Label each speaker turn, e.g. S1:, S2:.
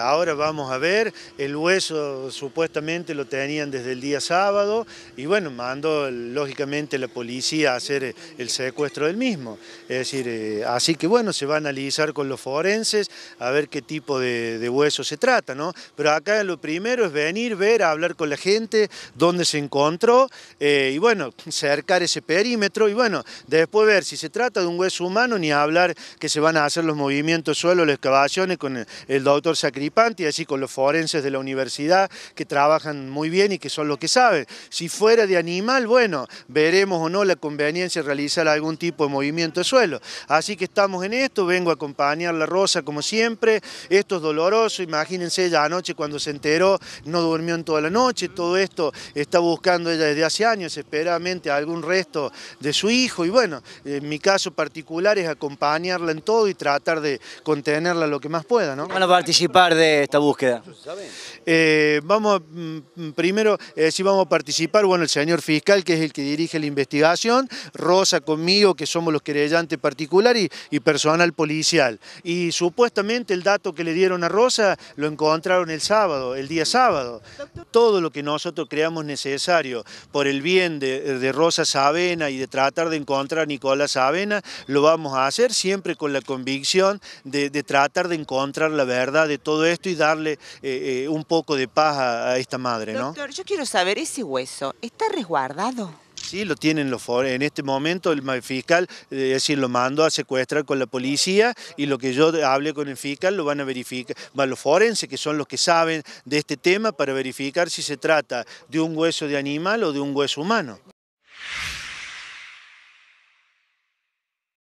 S1: Ahora vamos a ver, el hueso supuestamente lo tenían desde el día sábado y bueno, mandó lógicamente la policía a hacer eh, el secuestro del mismo. Es decir, eh, así que bueno, se va a analizar con los forenses a ver qué tipo de, hueso se trata, ¿no? Pero acá lo primero es venir, ver, hablar con la gente, dónde se encontró eh, y bueno, cercar ese perímetro y bueno, después ver si se trata de un hueso humano ni hablar que se van a hacer los movimientos suelo, las excavaciones con el, doctor Sacri y así con los forenses de la universidad que trabajan muy bien y que son los que saben. Si fuera de animal, bueno, veremos o no la conveniencia de realizar algún tipo de movimiento de suelo. Así que estamos en esto, vengo a acompañar la Rosa como siempre, esto es doloroso, imagínense ella anoche cuando se enteró, no durmió en toda la noche, todo esto está buscando ella desde hace años, esperadamente algún resto de su hijo y bueno, en mi caso particular es acompañarla en todo y tratar de contenerla lo que más pueda. ¿no? Van a participar de esta búsqueda? Eh, vamos mm, mm, primero, eh, si vamos a participar, bueno, el señor fiscal, que es el que dirige la investigación, Rosa conmigo, que somos los querellantes particulares y, personal policial. Y supuestamente el dato que le dieron a Rosa lo encontraron el sábado, el día sábado. Todo lo que nosotros creamos necesario por el bien de, Rosa Sabena y de tratar de encontrar a Nicolás Sabena, lo vamos a hacer siempre con la convicción de tratar de encontrar la verdad de todo esto y darle eh, eh, un poco de paz a, esta madre, ¿no? Doctor, yo quiero saber, ¿ese hueso está resguardado? Sí, lo tienen los En este momento el fiscal, es eh, decir, lo mando a secuestrar con la policía y lo que yo hable con el fiscal lo van a verificar, van los forenses, que son los que saben de este tema, para verificar si se trata de un hueso de animal o de un hueso humano.